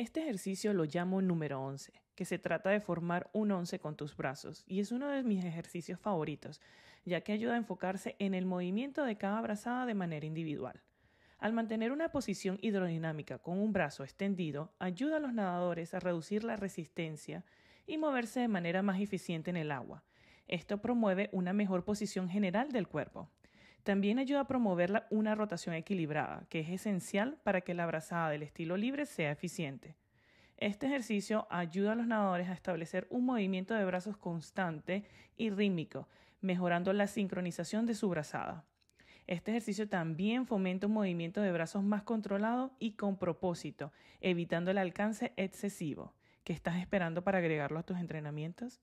Este ejercicio lo llamo número 11, que se trata de formar un 11 con tus brazos, y es uno de mis ejercicios favoritos, ya que ayuda a enfocarse en el movimiento de cada brazada de manera individual. Al mantener una posición hidrodinámica con un brazo extendido, ayuda a los nadadores a reducir la resistencia y moverse de manera más eficiente en el agua. Esto promueve una mejor posición general del cuerpo. También ayuda a promover una rotación equilibrada, que es esencial para que la brazada del estilo libre sea eficiente. Este ejercicio ayuda a los nadadores a establecer un movimiento de brazos constante y rítmico, mejorando la sincronización de su brazada. Este ejercicio también fomenta un movimiento de brazos más controlado y con propósito, evitando el alcance excesivo. ¿Qué estás esperando para agregarlo a tus entrenamientos?